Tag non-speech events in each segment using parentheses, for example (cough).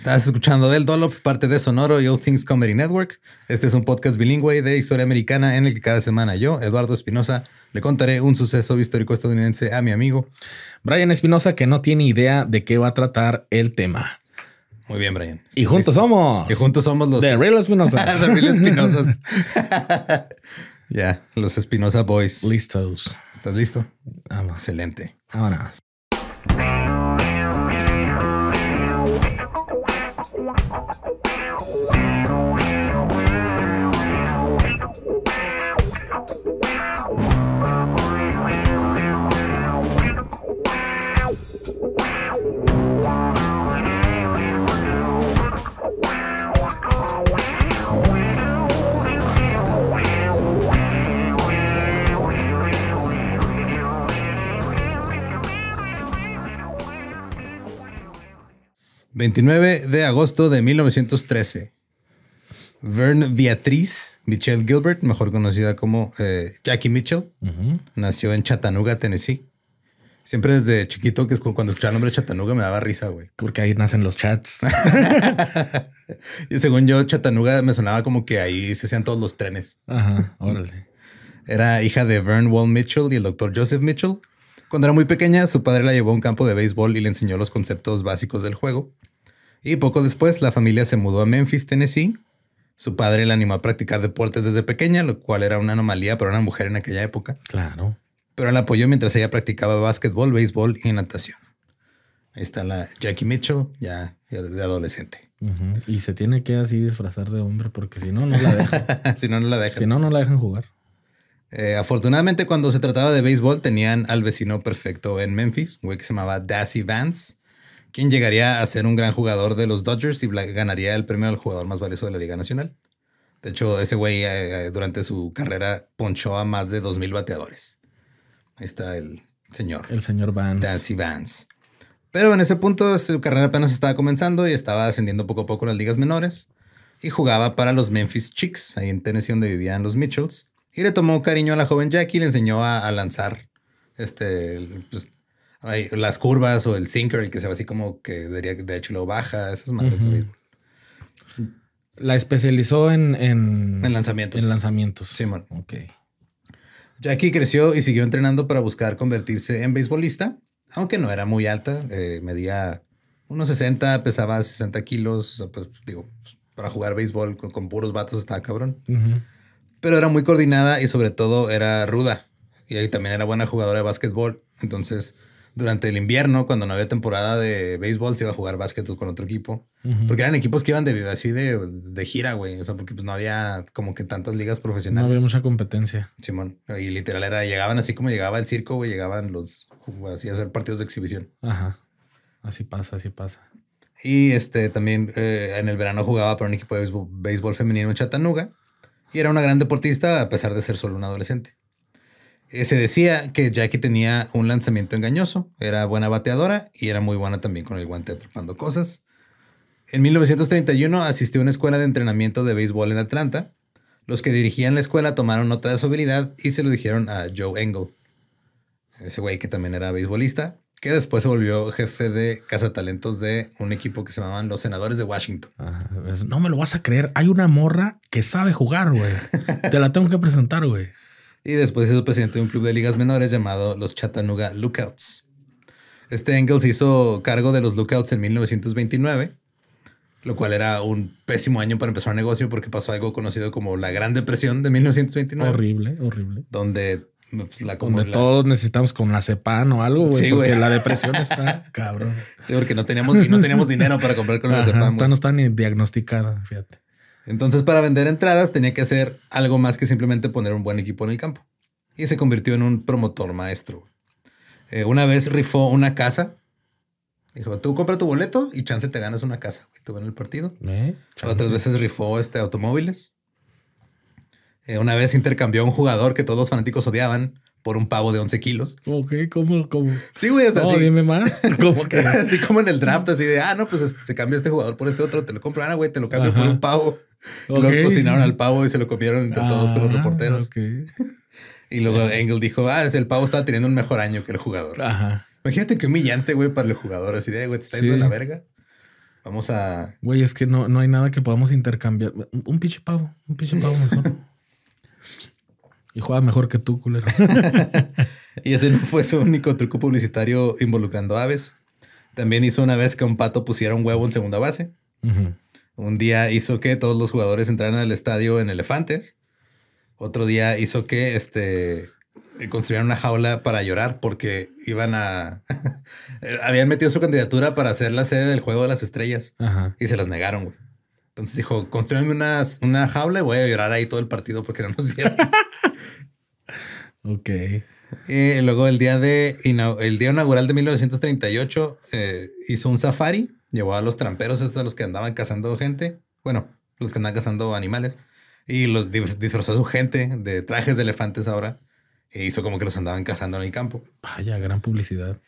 Estás escuchando del Dolop, parte de Sonoro y All Things Comedy Network. Este es un podcast bilingüe de historia americana en el que cada semana yo, Eduardo Espinosa, le contaré un suceso histórico estadounidense a mi amigo Brian Espinosa, que no tiene idea de qué va a tratar el tema. Muy bien, Brian. Y juntos somos. Y juntos somos los. De Real Espinosa. (laughs) Real (laughs) ya, los Espinosa Boys. Listos. ¿Estás listo? Excelente. Ahora. 29 de agosto de 1913. Verne Beatriz Michelle Gilbert, mejor conocida como eh, Jackie Mitchell, nació en Chattanooga, Tennessee. Siempre desde chiquito, que es cuando escuchaba el nombre de Chattanooga me daba risa, güey. Porque ahí nacen los chats. (laughs) y según yo, Chattanooga me sonaba como que ahí se hacían todos los trenes. Ajá, órale. Era hija de Vern Wall Mitchell y el doctor Joseph Mitchell. Cuando era muy pequeña, su padre la llevó a un campo de béisbol y le enseñó los conceptos básicos del juego. Y poco después la familia se mudó a Memphis, Tennessee. Su padre la animó a practicar deportes desde pequeña, lo cual era una anomalía para una mujer en aquella época. Claro. Pero la apoyó mientras ella practicaba básquetbol, béisbol y natación. Ahí está la Jackie Mitchell, ya, de adolescente. Y se tiene que así disfrazar de hombre porque si no, no la dejan. (laughs) si no, no la dejan. Si no, no la dejan jugar. Eh, afortunadamente, cuando se trataba de béisbol, tenían al vecino perfecto en Memphis, un güey que se llamaba Dassey Vance, ¿Quién llegaría a ser un gran jugador de los Dodgers y ganaría el premio al jugador más valioso de la Liga Nacional? De hecho, ese güey eh, eh, durante su carrera ponchó a más de 2.000 bateadores. Ahí está el señor. El señor Vance. Dancy Vance. Pero en ese punto su carrera apenas estaba comenzando y estaba ascendiendo poco a poco las ligas menores. Y jugaba para los Memphis Chicks, ahí en Tennessee donde vivían los Mitchells. Y le tomó cariño a la joven Jackie y le enseñó a, lanzar este, pues, las curvas o el sinker, el que se va así como que de, hecho lo baja, esas madres. La especializó en, en, lanzamientos. En lanzamientos. Sí, man. Ok. Jackie creció y siguió entrenando para buscar convertirse en beisbolista, aunque no era muy alta, eh, medía unos 60, pesaba 60 kilos, o sea, pues digo, pues, para jugar béisbol con, puros vatos estaba cabrón. Pero era muy coordinada y sobre todo era ruda. Y también era buena jugadora de básquetbol. Entonces, durante el invierno, cuando no había temporada de béisbol, se iba a jugar básquet con otro equipo. Porque eran equipos que iban de así de, de gira, güey. O sea, porque pues no había como que tantas ligas profesionales. No había mucha competencia. Simón. Y literal era, llegaban así como llegaba el circo, güey, llegaban los así a hacer partidos de exhibición. Ajá. Así pasa, así pasa. Y este también eh, en el verano jugaba para un equipo de béisbol, béisbol femenino en Chattanooga. Y era una gran deportista, a pesar de ser solo una adolescente. Eh, se decía que Jackie tenía un lanzamiento engañoso, era buena bateadora y era muy buena también con el guante atrapando cosas. En 1931 asistió a una escuela de entrenamiento de béisbol en Atlanta. Los que dirigían la escuela tomaron nota de su habilidad y se lo dijeron a Joe Engel, ese güey que también era beisbolista, que después se volvió jefe de cazatalentos de un equipo que se llamaban los Senadores de Washington. Ah, no me lo vas a creer, hay una morra que sabe jugar, güey. Te la tengo que presentar, güey y después hizo presidente de un club de ligas menores llamado los Chattanooga Lookouts. Este Engels hizo cargo de los Lookouts en 1929, lo cual era un pésimo año para empezar un negocio porque pasó algo conocido como la Gran Depresión de 1929. Horrible, horrible. Donde pues, la Donde todos necesitamos con la cepan o algo, Sí, porque la depresión está (laughs) cabrón. porque no teníamos, no teníamos dinero para comprar con la cepan. No está ni diagnosticada, fíjate. Entonces, para vender entradas tenía que hacer algo más que simplemente poner un buen equipo en el campo. Y se convirtió en un promotor maestro. Eh, una vez rifó una casa. Dijo, tú compra tu boleto y chance te ganas una casa. Y Tú ven el partido. Eh, Otras veces rifó este, automóviles. Eh, una vez intercambió un jugador que todos los fanáticos odiaban por un pavo de 11 kilos. Ok, ¿cómo? cómo? Sí, güey, o sea, dime más. que? (laughs) así como en el draft, así de, ah, no, pues este, te cambio este jugador por este otro, te lo compro, ah, güey, te lo cambio por un pavo. (laughs) Okay. cocinaron al pavo y se lo comieron entre todos los ah, reporteros. y luego Engel dijo, ah, el pavo estaba teniendo un mejor año que el jugador. Imagínate qué humillante, güey, para el jugador. Así de, güey, te está yendo la verga. Vamos a... Güey, es que no, no hay nada que podamos intercambiar. Un pinche pavo, un pinche pavo mejor. (laughs) y juega mejor que tú, culero. (laughs) y ese no fue su único truco publicitario involucrando aves. También hizo una vez que un pato pusiera un huevo en segunda base. Un día hizo que todos los jugadores entraran al estadio en elefantes. Otro día hizo que este, construyeran una jaula para llorar porque iban a... (laughs) habían metido su candidatura para hacer la sede del Juego de las Estrellas y se las negaron, Entonces dijo, construyeme una, una jaula y voy a llorar ahí todo el partido porque no nos dieron. (laughs) ok. Y luego el día, de, el día inaugural de 1938 eh, hizo un safari Llevó a los tramperos, estos los que andaban cazando gente. Bueno, los que andaban cazando animales. Y los disfrazó a su gente de trajes de elefantes ahora. E hizo como que los andaban cazando en el campo. Vaya, gran publicidad.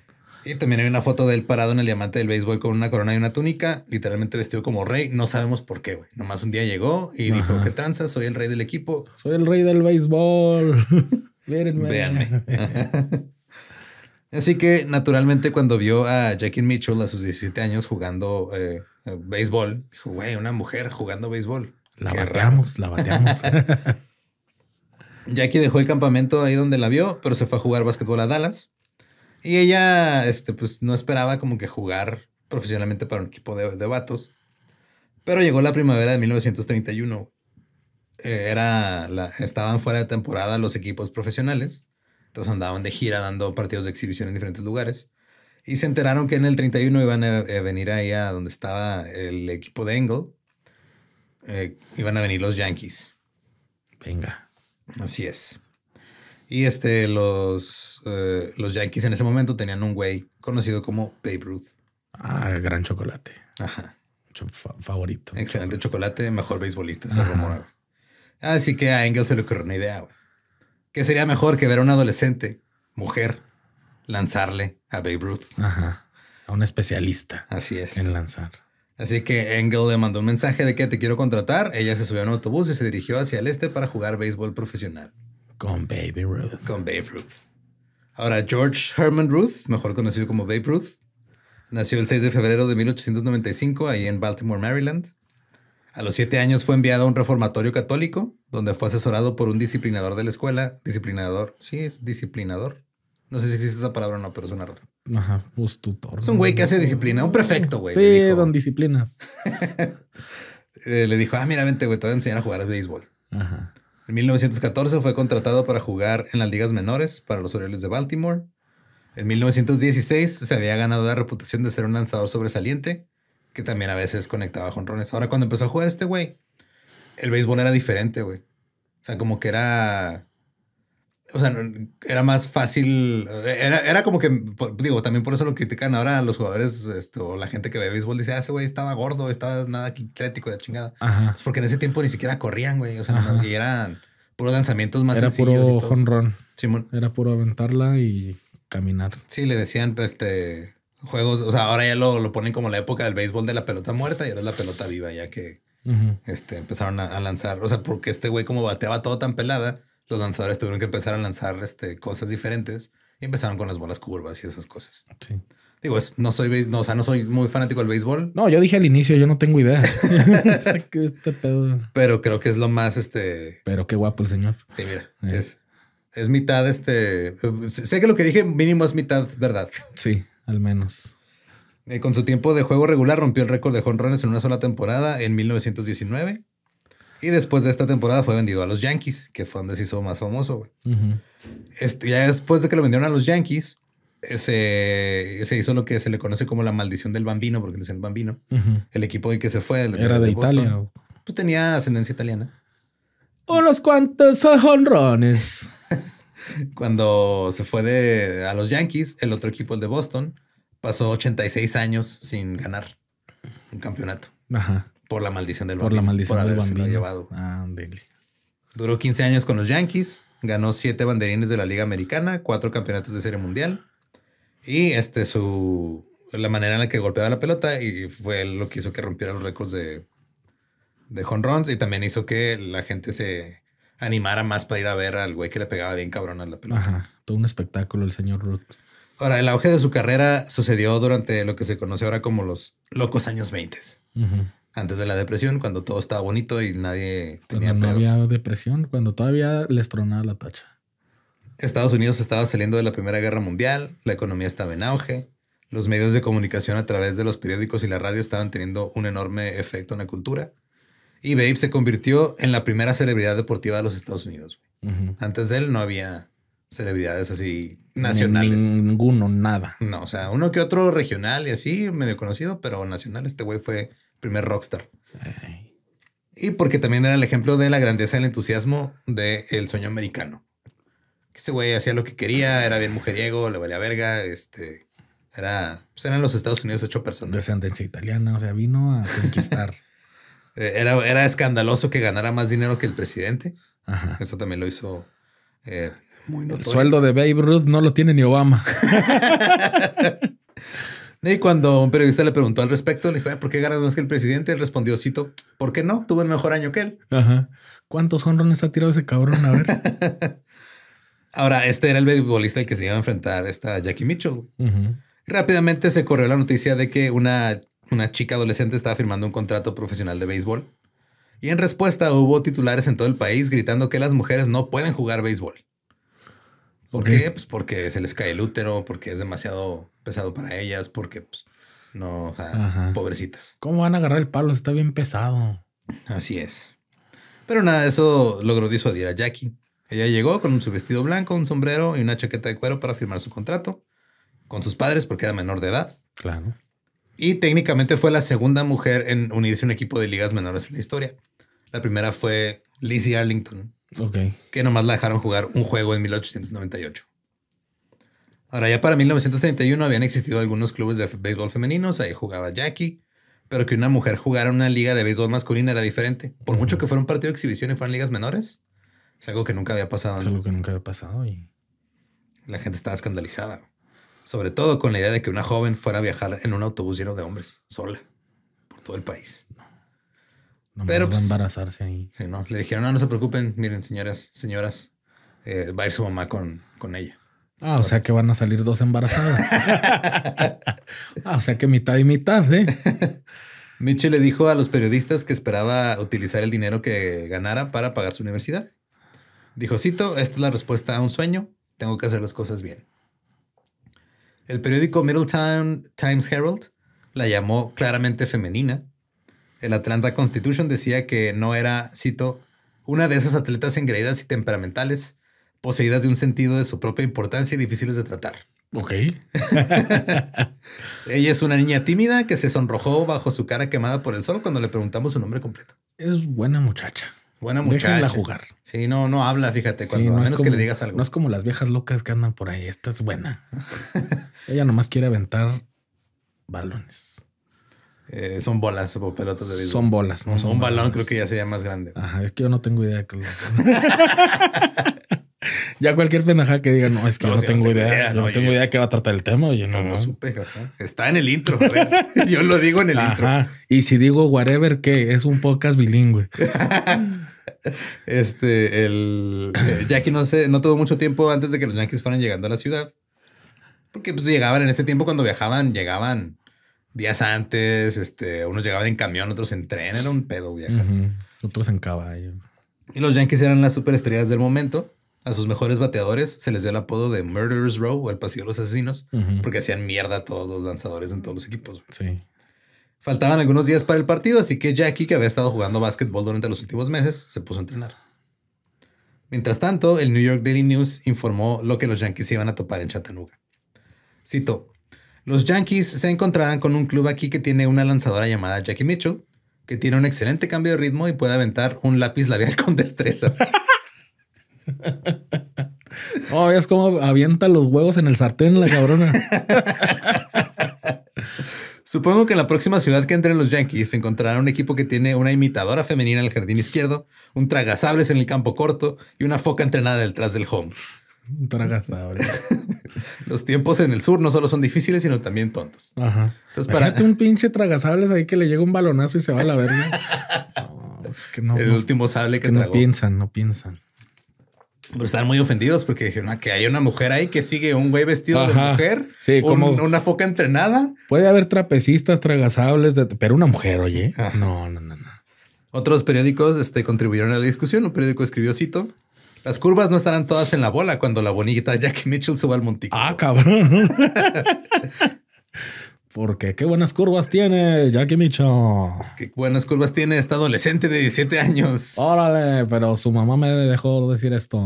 Y también hay una foto de él parado en el diamante del béisbol con una corona y una túnica, literalmente vestido como rey. No sabemos por qué, güey. Nomás un día llegó y dijo, ¿qué tranza? Soy el rey del equipo. Soy el rey del béisbol. (laughs) Véanme. Véanme. (laughs) Así que naturalmente cuando vio a Jackie Mitchell a sus 17 años jugando eh, eh, béisbol, dijo, güey, una mujer jugando béisbol. La agarramos, la bateamos, (laughs) Jackie dejó el campamento ahí donde la vio, pero se fue a jugar básquetbol a Dallas. Y ella, este, pues no esperaba como que jugar profesionalmente para un equipo de, de vatos. Pero llegó la primavera de 1931. Eh, era la, estaban fuera de temporada los equipos profesionales. Entonces andaban de gira dando partidos de exhibición en diferentes lugares. Y se enteraron que en el 31 iban a, eh, venir ahí a donde estaba el equipo de Engel. Eh, iban a venir los Yankees. Venga. Así es. Y este, los, eh, los Yankees en ese momento tenían un güey conocido como Babe Ruth. Ah, gran chocolate. Ajá. favorito. Excelente chocolate, mejor beisbolista, se Así que a Engel se le ocurrió una idea, güey. ¿Qué sería mejor que ver a una adolescente, mujer, lanzarle a Babe Ruth? Ajá. A un especialista. Así es. En lanzar. Así que Engel le mandó un mensaje de que te quiero contratar. Ella se subió a un autobús y se dirigió hacia el este para jugar béisbol profesional. Con Babe Ruth. Con Babe Ruth. Ahora, George Herman Ruth, mejor conocido como Babe Ruth, nació el 6 de febrero de 1895 ahí en Baltimore, Maryland. A los siete años fue enviado a un reformatorio católico donde fue asesorado por un disciplinador de la escuela. Disciplinador, sí, es disciplinador. No sé si existe esa palabra o no, pero es una raro. Ajá, pues tutor. Es un güey que hace disciplina, un prefecto, güey. Sí, le dijo, don disciplinas. (laughs) Eh, le dijo, ah, mira, vente, güey, te voy a enseñar a jugar al béisbol. Ajá. En 1914 fue contratado para jugar en las ligas menores para los Orioles de Baltimore. En 1916 se había ganado la reputación de ser un lanzador sobresaliente, que también a veces conectaba jonrones. Ahora, cuando empezó a jugar este güey, el béisbol era diferente, güey. O sea, como que era. O sea, era más fácil. Era, como que, digo, también por eso lo critican ahora los jugadores esto, o la gente que ve béisbol. Dice, ah, ese güey estaba gordo, estaba nada atlético de chingada. Es porque en ese tiempo ni siquiera corrían, güey. O sea, no, y eran puros lanzamientos más era Puro Simón. Era puro aventarla y caminar. Sí, le decían, este, juegos. O sea, ahora ya lo, lo ponen como la época del béisbol de la pelota muerta y ahora es la pelota viva, ya que este, empezaron a, lanzar, o sea, porque este güey como bateaba todo tan pelada, los lanzadores tuvieron que empezar a lanzar este, cosas diferentes y empezaron con las bolas curvas y esas cosas. Sí. Digo, es, no soy no, o sea, no soy muy fanático del béisbol. No, yo dije al inicio, yo no tengo idea. (laughs) (laughs) Este Pero creo que es lo más este. Pero qué guapo el señor. Sí, mira, eh. es, es mitad este. Eh, sé que lo que dije mínimo es mitad verdad. Sí, al menos. Eh, con su tiempo de juego regular rompió el récord de jonrones en una sola temporada en 1919. Y después de esta temporada fue vendido a los Yankees, que fue donde se hizo más famoso. ya después de que lo vendieron a los Yankees, eh, se, hizo lo que se le conoce como la maldición del bambino, porque le el bambino. El equipo del que se fue, el, era de, Boston, Pues tenía ascendencia italiana. Unos cuantos jonrones. (laughs) Cuando se fue de, a los Yankees, el otro equipo, el de Boston, pasó 86 años sin ganar un campeonato. Ajá. Por la maldición del Por Por la maldición por del bambino. llevado. Ah, Duró 15 años con los Yankees. Ganó 7 banderines de la Liga Americana, 4 campeonatos de Serie Mundial. Y este, su. La manera en la que golpeaba la pelota y fue lo que hizo que rompiera los récords de. De home y también hizo que la gente se animara más para ir a ver al güey que le pegaba bien cabrón a la pelota. Ajá. Todo un espectáculo el señor Ruth. Ahora, el auge de su carrera sucedió durante lo que se conoce ahora como los locos años 20. Antes de la depresión, cuando todo estaba bonito y nadie tenía cuando No había depresión, cuando todavía les tronaba la tacha. Estados Unidos estaba saliendo de la Primera Guerra Mundial, la economía estaba en auge, los medios de comunicación a través de los periódicos y la radio estaban teniendo un enorme efecto en la cultura. Y Babe se convirtió en la primera celebridad deportiva de los Estados Unidos. Antes de él no había celebridades así nacionales. ninguno, nada. No, o sea, uno que otro regional y así, medio conocido, pero nacional. Este güey fue primer rockstar. Y porque también era el ejemplo de la grandeza del entusiasmo del sueño americano. Ese güey hacía lo que quería, era bien mujeriego, le valía verga, este... Era, pues eran los Estados Unidos hecho personas. Descendencia italiana, o sea, vino a conquistar. (laughs) Eh, era, escandaloso que ganara más dinero que el presidente. Eso también lo hizo eh, el sueldo de Babe Ruth no lo tiene ni Obama. (laughs) Y cuando un periodista le preguntó al respecto, le dijo, ah, ¿por qué ganas más que el presidente? Él respondió, cito, ¿por qué no? Tuve el mejor año que él. Ajá. ¿Cuántos honrones ha tirado ese cabrón? A ver. (laughs) Ahora, este era el beisbolista el que se iba a enfrentar esta Jackie Mitchell. Rápidamente se corrió la noticia de que una, una chica adolescente estaba firmando un contrato profesional de béisbol. Y en respuesta hubo titulares en todo el país gritando que las mujeres no pueden jugar béisbol. ¿Por qué? Pues porque se les cae el útero, porque es demasiado pesado para ellas, porque pues, no, o sea, pobrecitas. ¿Cómo van a agarrar el palo? Está bien pesado. Así es. Pero nada, eso logró disuadir a Jackie. Ella llegó con su vestido blanco, un sombrero y una chaqueta de cuero para firmar su contrato con sus padres porque era menor de edad. Claro. Y técnicamente fue la segunda mujer en unirse a un equipo de ligas menores en la historia. La primera fue Lizzie Arlington, que nomás la dejaron jugar un juego en 1898. Ahora, ya para 1931 habían existido algunos clubes de béisbol femeninos, ahí jugaba Jackie, pero que una mujer jugara una liga de béisbol masculina era diferente. Por mucho que fuera un partido de exhibición y fueran ligas menores, es algo que nunca había pasado. Es algo que nunca había pasado y... La gente estaba escandalizada. Sobre todo con la idea de que una joven fuera a viajar en un autobús lleno de hombres, sola, por todo el país. Pero pues, a embarazarse ahí. no. Le dijeron, no, no se preocupen. Miren, señoras, señoras, eh, va a ir su mamá con, con ella. Ah, o sea que van a salir dos embarazadas. (laughs) Ah, o sea que mitad y mitad, ¿eh? (laughs) Mitchell le dijo a los periodistas que esperaba utilizar el dinero que ganara para pagar su universidad. Dijo, cito, esta es la respuesta a un sueño, tengo que hacer las cosas bien. El periódico Middletown Times Herald la llamó claramente femenina el Atlanta Constitution decía que no era, cito, una de esas atletas engreídas y temperamentales, poseídas de un sentido de su propia importancia y difíciles de tratar. Ok. (laughs) Ella es una niña tímida que se sonrojó bajo su cara quemada por el sol cuando le preguntamos su nombre completo. Es buena muchacha. Buena muchacha. Déjenla jugar. Sí, no, no habla, fíjate, cuando, a menos que le digas algo. No es como las viejas locas que andan por ahí. Esta es buena. (laughs) Ella nomás quiere aventar balones. Eh, son bolas o pelotas de béisbol. Son bolas, Un, son un balón creo que ya sería más grande. Ajá, es que yo no tengo idea. (laughs) ya cualquier penaja que diga, no, es que no, tengo, idea. no, tengo idea de qué va a tratar el tema. no, no, supe. Está en el intro. (laughs) yo lo digo en el Ajá. intro. Y si digo whatever, que es un podcast bilingüe. (laughs) este, el eh, Jackie no sé, no tuvo mucho tiempo antes de que los Yankees fueran llegando a la ciudad. Porque pues llegaban en ese tiempo cuando viajaban, llegaban días antes, este, unos llegaban en camión, otros en tren, era un pedo viajar. Otros en caballo. Y los Yankees eran las superestrellas del momento. A sus mejores bateadores se les dio el apodo de Murderers Row o el pasillo de los asesinos, porque hacían mierda a todos los lanzadores en todos los equipos. Sí. Faltaban algunos días para el partido, así que Jackie, que había estado jugando básquetbol durante los últimos meses, se puso a entrenar. Mientras tanto, el New York Daily News informó lo que los Yankees iban a topar en Chattanooga. Cito, los Yankees se encontrarán con un club aquí que tiene una lanzadora llamada Jackie Mitchell, que tiene un excelente cambio de ritmo y puede aventar un lápiz labial (laughs) con destreza. oh, es como avienta los huevos en el sartén la cabrona. Supongo que en la próxima ciudad que entren los Yankees se encontrará un equipo que tiene una imitadora femenina en el jardín izquierdo, un tragasables en el campo corto y una foca entrenada detrás del home. Un (laughs) (laughs) Los tiempos en el sur no solo son difíciles, sino también tontos. Ajá. Entonces, un pinche tragasables ahí que le llega un balonazo y se va a la verga. (laughs) el último sable que, que tragó. No piensan, no piensan. Pero están muy ofendidos porque dijeron ah, que hay una mujer ahí que sigue un güey vestido de mujer. Sí, como una foca entrenada. Puede haber trapecistas, tragasables, pero una mujer, oye. Ah. No, no, no, no. Otros periódicos este, contribuyeron a la discusión. Un periódico escribió, cito, las curvas no estarán todas en la bola cuando la bonita Jackie Mitchell suba al montículo. Ah, cabrón. (laughs) Porque qué buenas curvas tiene Jackie Mitchell. Qué buenas curvas tiene esta adolescente de 17 años. Órale, pero su mamá me dejó decir esto.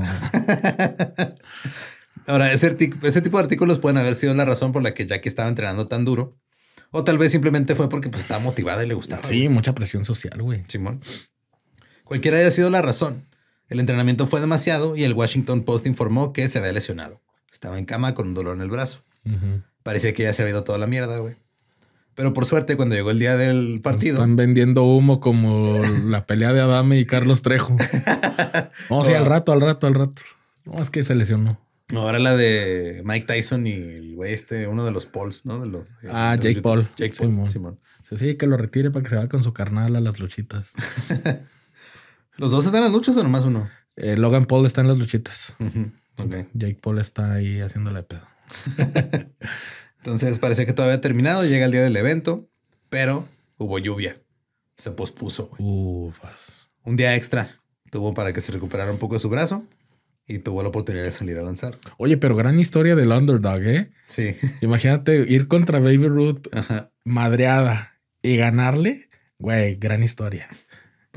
(laughs) Ahora, ese, tipo de artículos pueden haber sido la razón por la que Jackie estaba entrenando tan duro. O tal vez simplemente fue porque pues, estaba motivada y le gustaba. Sí, mucha presión social, güey. Simón. Cualquiera haya sido la razón. El entrenamiento fue demasiado y el Washington Post informó que se había lesionado. Estaba en cama con un dolor en el brazo. Parece Parecía que ya se había ido toda la mierda, güey. Pero por suerte, cuando llegó el día del pues partido. Están vendiendo humo como (laughs) la pelea de Adame y Carlos Trejo. vamos (laughs) sí, al rato, al rato, al rato. No, es que se lesionó. No, Ahora la de Mike Tyson y el güey, este, uno de los Pauls, ¿no? De los, ah, Jake Paul. Jake Paul, Simón. que lo retire para que se vaya con su carnal a las luchitas. (laughs) ¿Los dos están en las luchas o nomás uno? Eh, Logan Paul está en las luchitas. okay. Jake Paul está ahí haciéndole pedo. (laughs) Entonces parece que todavía había terminado, llega el día del evento, pero hubo lluvia. Se pospuso. Ufas. Un día extra tuvo para que se recuperara un poco de su brazo y tuvo la oportunidad de salir a lanzar. Oye, pero gran historia del underdog, ¿eh? Sí. (laughs) Imagínate ir contra Baby Ruth madreada y ganarle. Güey, gran historia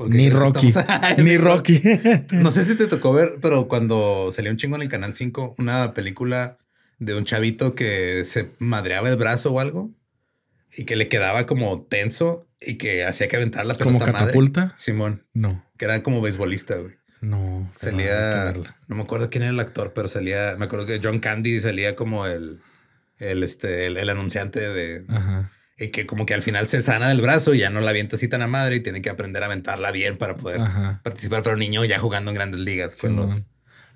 ni Rocky. (laughs) ni Rocky. (laughs) no sé si te tocó ver, pero cuando salió un chingo en el Canal 5, una película de un chavito que se madreaba el brazo o algo y que le quedaba como tenso y que hacía que aventar la pelota ¿Como catapulta? Simón. No. Que era como beisbolista, güey. No. Salía... No, me acuerdo quién era el actor, pero salía... Me acuerdo que John Candy salía como el... El, este, el, el anunciante de... Ajá eh, que como que al final se sana del brazo y ya no la avienta así tan a madre y tiene que aprender a aventarla bien para poder participar para un niño ya jugando en grandes ligas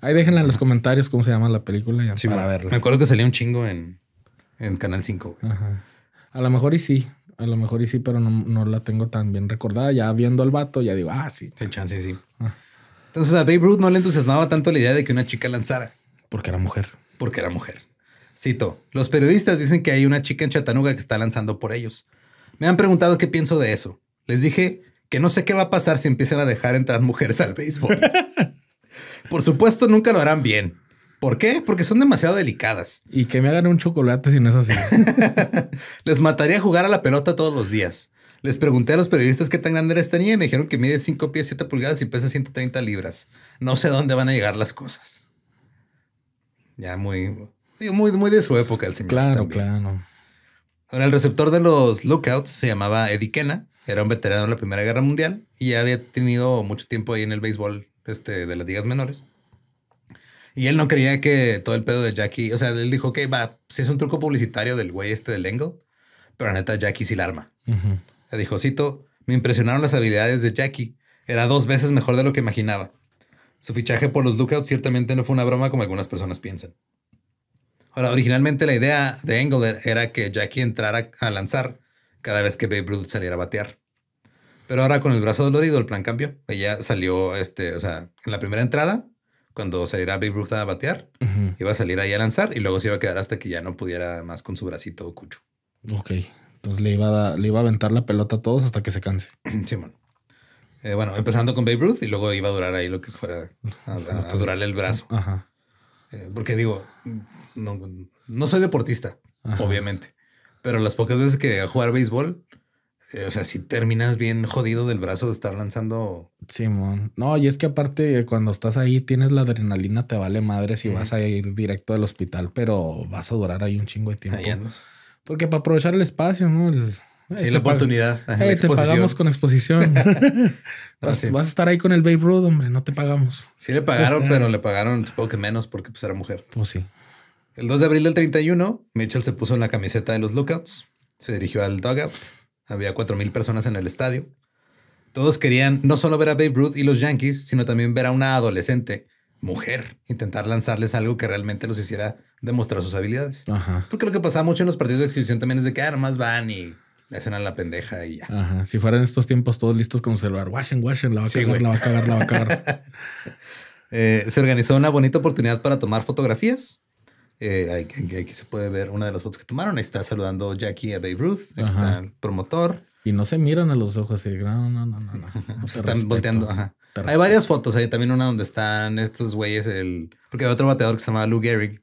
Ahí déjenla en los comentarios cómo se llama la película sí, verla. Me acuerdo que salía un chingo en, Canal 5. A lo mejor y sí. A lo mejor y sí, pero no, la tengo tan bien recordada. Ya viendo al vato, ya digo, ah, sí. chance, sí. Ah. Entonces a Babe Ruth no le entusiasmaba tanto la idea de que una chica lanzara. Porque era mujer. Porque era mujer. Cito, los periodistas dicen que hay una chica en Chattanooga que está lanzando por ellos. Me han preguntado qué pienso de eso. Les dije que no sé qué va a pasar si empiezan a dejar entrar mujeres al béisbol. (laughs) por supuesto, nunca lo harán bien. ¿Por qué? Porque son demasiado delicadas. Y que me hagan un chocolate si no es así. (laughs) Les mataría jugar a la pelota todos los días. Les pregunté a los periodistas qué tan grande era esta niña y me dijeron que mide 5 pies 7 pulgadas y pesa 130 libras. No sé dónde van a llegar las cosas. Ya muy muy, muy de su época el señor. Claro, claro. Ahora, el receptor de los Lookouts se llamaba Eddie Kenna, era un veterano de la Primera Guerra Mundial y ya había tenido mucho tiempo ahí en el béisbol este, de las ligas menores. Y él no creía que todo el pedo de Jackie, o sea, él dijo que va, si es un truco publicitario del güey este del Engel, pero la neta Jackie sí la arma. Le dijo, cito, me impresionaron las habilidades de Jackie. Era dos veces mejor de lo que imaginaba. Su fichaje por los Lookouts ciertamente no fue una broma como algunas personas piensan. Ahora, originalmente la idea de Engler era que Jackie entrara a lanzar cada vez que Babe Ruth saliera a batear. Pero ahora con el brazo dolorido el plan cambió. Ella salió, este, o sea, en la primera entrada, cuando saliera Babe Ruth a batear, iba a salir ahí a lanzar y luego se iba a quedar hasta que ya no pudiera más con su bracito cucho. Ok. Entonces le iba a, le iba a aventar la pelota a todos hasta que se canse. Sí, (clears throat) eh, bueno, empezando con Babe Ruth y luego iba a durar ahí lo que fuera, a, durarle el brazo. Ajá. Eh, porque digo, no, no soy deportista, obviamente, pero las pocas veces que a jugar béisbol, eh, o sea, si terminas bien jodido del brazo de estar lanzando. Simón. Sí, no, y es que aparte, cuando estás ahí, tienes la adrenalina, te vale madre si vas a ir directo al hospital, pero vas a durar ahí un chingo de tiempo. Porque para aprovechar el espacio, ¿no? la oportunidad. te pagamos con exposición. (laughs) (laughs) vas, a estar ahí con el Babe Ruth, hombre, no te pagamos. Sí le pagaron, pero le pagaron supongo que menos porque pues era mujer. Pues sí. El 2 de abril del 31, Mitchell se puso en la camiseta de los Lookouts, se dirigió al dugout, había 4.000 personas en el estadio. Todos querían no solo ver a Babe Ruth y los Yankees, sino también ver a una adolescente, mujer, intentar lanzarles algo que realmente los hiciera demostrar sus habilidades. Porque lo que pasaba mucho en los partidos de exhibición también es de que armas ah, van y le hacen a la pendeja y ya. Ajá. Si fueran estos tiempos todos listos con celular, washen, washen, la va a cagar, la va a cagar, la va a cagar. se organizó una bonita oportunidad para tomar fotografías. Eh, aquí, se puede ver una de las fotos que tomaron. está saludando Jackie a Babe Ruth. Ahí está el promotor. Y no se miran a los ojos así. Eh, no, no, no, no. (laughs) están volteando. Hay varias fotos. Hay también una donde están estos güeyes. El... Porque hay otro bateador que se llama Lou Gehrig.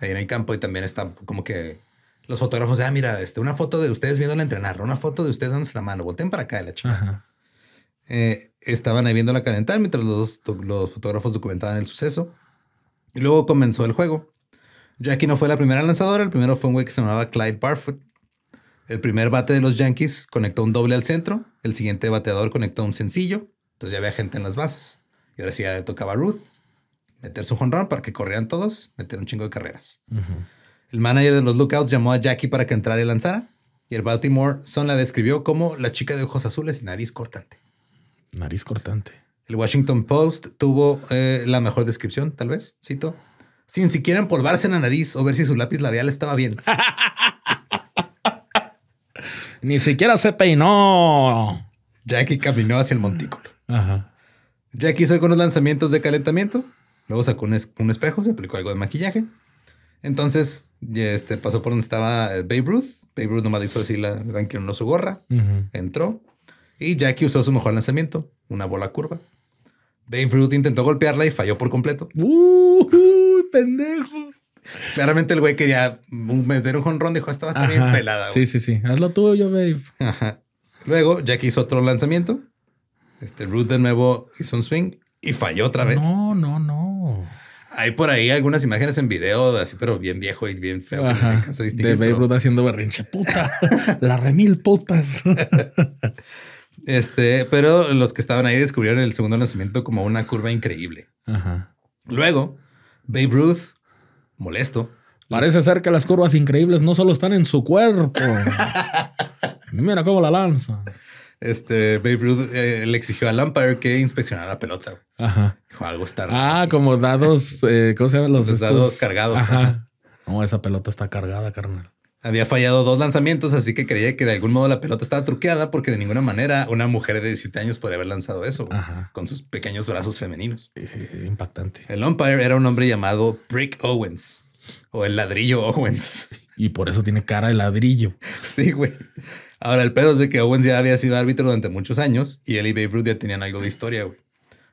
Ahí en el campo. Y también está como que los fotógrafos. Ah, mira, este, una foto de ustedes viéndola entrenar. Una foto de ustedes dándose la mano. Volteen para acá la chica. Eh, estaban ahí viéndola calentar mientras los, los fotógrafos documentaban el suceso. Y luego comenzó el juego. Jackie no fue la primera lanzadora, el primero fue un güey que se llamaba Clyde Barfoot. El primer bate de los Yankees conectó un doble al centro, el siguiente bateador conectó un sencillo, entonces ya había gente en las bases. Y ahora sí le tocaba a Ruth meter su jonrón para que corrieran todos, meter un chingo de carreras. El manager de los Lookouts llamó a Jackie para que entrara y lanzara, y el Baltimore Sun la describió como la chica de ojos azules y nariz cortante. Nariz cortante. El Washington Post tuvo eh, la mejor descripción, tal vez, cito sin siquiera empolvarse en la nariz o ver si su lápiz labial estaba bien. (laughs) Ni siquiera se peinó. Jackie caminó hacia el montículo. Jackie hizo algunos lanzamientos de calentamiento. Luego sacó un, espejo, se aplicó algo de maquillaje. Entonces, este, pasó por donde estaba eh, Babe Ruth. Babe Ruth nomás hizo así, la no su gorra. Entró. Y Jackie usó su mejor lanzamiento, una bola curva. Babe Ruth intentó golpearla y falló por completo pendejo. Claramente el güey quería meter un jonrón, dijo, estaba va a estar bien pelada. Sí, sí, sí. Hazlo tú, yo, babe. Luego, Jack hizo otro lanzamiento. Este Ruth de nuevo hizo un swing y falló otra vez. No, no, no. Hay por ahí algunas imágenes en video así, pero bien viejo y bien feo. de Babe Ruth haciendo berrinche puta. (laughs) la remil putas. (laughs) este, pero los que estaban ahí descubrieron el segundo lanzamiento como una curva increíble. Ajá. Luego, Babe Ruth, molesto. Parece ser que las curvas increíbles no solo están en su cuerpo. Mira cómo la lanza. Este Babe Ruth eh, le exigió al umpire que inspeccionara la pelota. Ajá. O algo está. Ah, como dados, eh, ¿cómo se llama? Los, Los dados cargados. No, esa pelota está cargada, carnal. Había fallado dos lanzamientos, así que creía que de algún modo la pelota estaba truqueada porque de ninguna manera una mujer de 17 años podría haber lanzado eso con sus pequeños brazos femeninos. impactante. El umpire era un hombre llamado Brick Owens o el ladrillo Owens. (laughs) Y por eso tiene cara de ladrillo. (laughs) Sí, güey. Ahora, el pedo es de que Owens ya había sido árbitro durante muchos años y él y Babe Ruth ya tenían algo de historia, güey.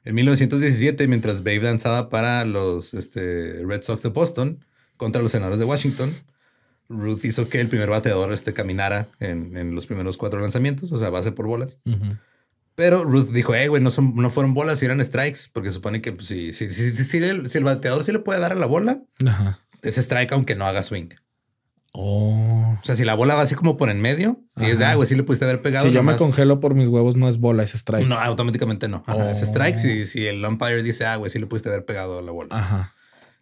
En 1917, mientras Babe danzaba para los este, Red Sox de Boston contra los senadores de Washington, Ruth hizo que el primer bateador este caminara en, los primeros cuatro lanzamientos, o sea, base por bolas. Pero Ruth dijo, hey, eh, güey, no, no fueron bolas, eran strikes, porque supone que pues, si, si, el, bateador sí le puede dar a la bola, es strike aunque no haga swing. Oh. O sea, si la bola va así como por en medio y es de, ah, güey, sí le pudiste haber pegado. Si yo me congelo por mis huevos, no es bola, es strike. No, automáticamente no. Es oh. strike si, si el umpire dice, ah, güey, sí le pudiste haber pegado a la bola. Ajá.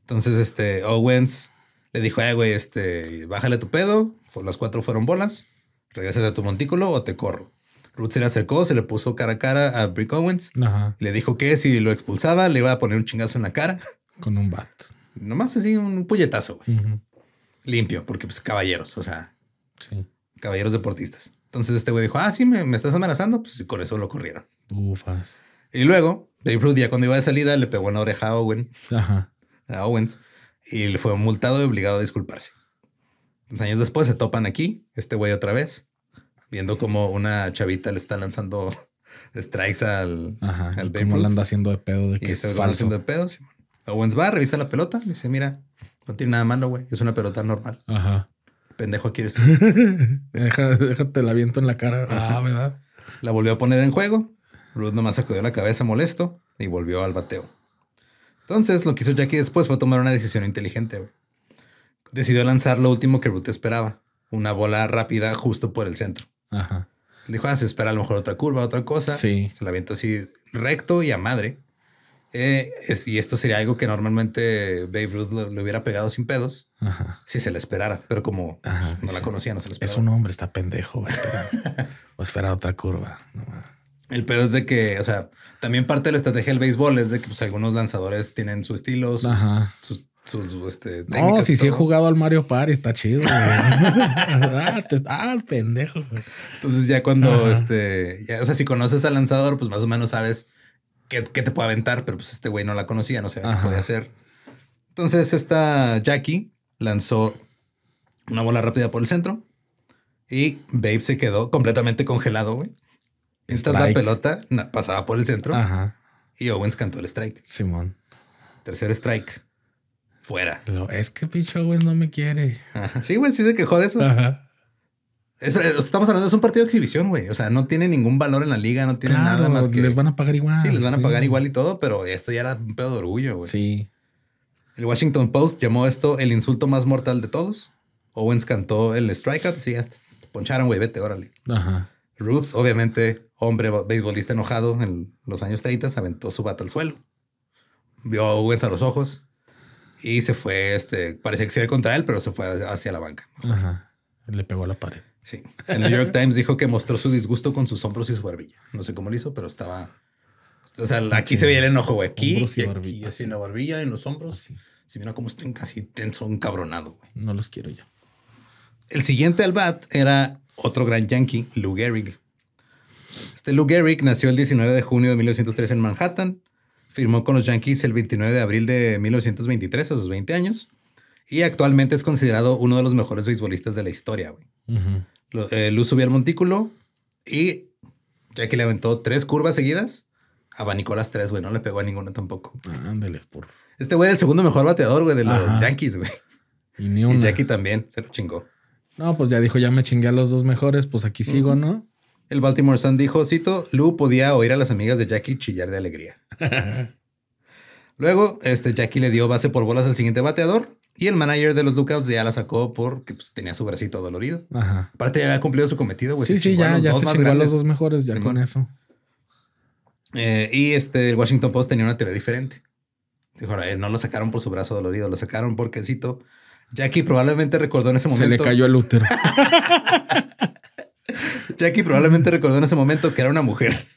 Entonces, este Owens le dijo, ay, eh, güey, este, bájale tu pedo. Las cuatro fueron bolas. Regresas a tu montículo o te corro. Ruth se le acercó, se le puso cara a cara a Brick Owens. Le dijo que si lo expulsaba, le iba a poner un chingazo en la cara. Con un bat. Nomás así, un puñetazo, güey. Limpio, porque pues caballeros, o sea. Caballeros deportistas. Entonces este güey dijo, ah, sí, me, me estás amenazando. Pues con eso lo corrieron. Ufas. Y luego, Dave Ruth ya cuando iba de salida le pegó en la oreja a Owen. Ajá. A Owens y le fue multado y obligado a disculparse. Dos años después se topan aquí, este güey otra vez, viendo como una chavita le está lanzando (laughs) strikes al, al anda haciendo de pedo de que es falso. haciendo de pedo. Owens va, revisa la pelota, le dice, mira, no tiene nada malo, güey, es una pelota normal. Ajá. Pendejo, quieres. (laughs) Deja, déjate la aviento en la cara. (laughs) Ah, ¿verdad? La volvió a poner en juego. Ruth nomás sacudió la cabeza molesto y volvió al bateo. Entonces, lo que hizo Jackie después fue tomar una decisión inteligente. Decidió lanzar lo último que Ruth esperaba, una bola rápida justo por el centro. Ajá. Dijo, ah, se espera a lo mejor otra curva, otra cosa. Sí. Se la avienta así recto y a madre. Eh, y esto sería algo que normalmente Babe Ruth le hubiera pegado sin pedos si se la esperara, pero como no la conocía, no se la esperaba. Es un hombre, está pendejo. (laughs) o espera otra curva. No, el pedo es de que, o sea, también parte de la estrategia del béisbol es de que pues, algunos lanzadores tienen su estilo, sus, Ajá. sus sus este, No, si sí, he jugado al Mario Party, está chido. (laughs) ah, ah pendejo. Entonces ya cuando, este, o sea, si conoces al lanzador, pues más o menos sabes qué, te puede aventar, pero pues este güey no la conocía, no sé qué podía hacer. Entonces esta Jackie lanzó una bola rápida por el centro y Babe se quedó completamente congelado, güey. Esta la pelota, pasaba por el centro y Owens cantó el strike. Simón. Tercer strike. Fuera. es que pinche Owens no me quiere. Ajá. Sí, güey, sí se quejó de eso. Ajá. Eh, estamos hablando, es un partido de exhibición, güey. O sea, no tiene ningún valor en la liga, no tiene nada más que. Les van a pagar igual. Sí, les van a pagar igual y todo, pero esto ya era un pedo de orgullo, güey. Sí. El Washington Post llamó esto el insulto más mortal de todos. Owens cantó el strikeout. Sí, hasta poncharon, güey, vete, órale. Ajá. Ruth, obviamente hombre beisbolista enojado en los años 30, aventó su bata al suelo. Vio a Owens a los ojos y se fue, este, parecía que se iba contra él, pero se fue hacia la banca. Le pegó a la pared. Sí. El New York Times dijo que mostró su disgusto con sus hombros y su barbilla. No sé cómo lo hizo, pero estaba. O sea, aquí se veía el enojo, güey. Aquí, y, aquí, así en la barbilla, en los hombros. si Se vino como estoy casi tenso, encabronado, güey. No los quiero yo. El siguiente al bat era otro gran yankee, Lou Gehrig. Este Lou Gehrig nació el 19 de junio de 1903 en Manhattan, firmó con los Yankees el 29 de abril de 1923, a sus 20 años, y actualmente es considerado uno de los mejores beisbolistas de la historia. Güey. Eh, Lou subió al montículo y Jackie le aventó tres curvas seguidas, abanicó las tres, güey, no le pegó a ninguna tampoco. ándale, por... Este güey es el segundo mejor bateador, güey, de los Yankees, güey. ni y Jackie también se lo chingó. No, pues ya dijo, ya me chingué a los dos mejores, pues aquí sigo, ¿no? El Baltimore Sun dijo, cito, Lou podía oír a las amigas de Jackie chillar de alegría. (laughs) Luego, este, Jackie le dio base por bolas al siguiente bateador y el manager de los Lookouts ya la sacó porque pues, tenía su bracito dolorido. Ajá. Aparte, ya había cumplido su cometido, güey. Sí, sí, ya, ya a los dos mejores, ya con eso. Eh, y este, el Washington Post tenía una teoría diferente. Dijo, eh, no lo sacaron por su brazo dolorido, lo sacaron porque, cito, Jackie probablemente recordó en ese momento. Se le cayó el útero. (laughs) Jackie probablemente recordó en ese momento que era una mujer.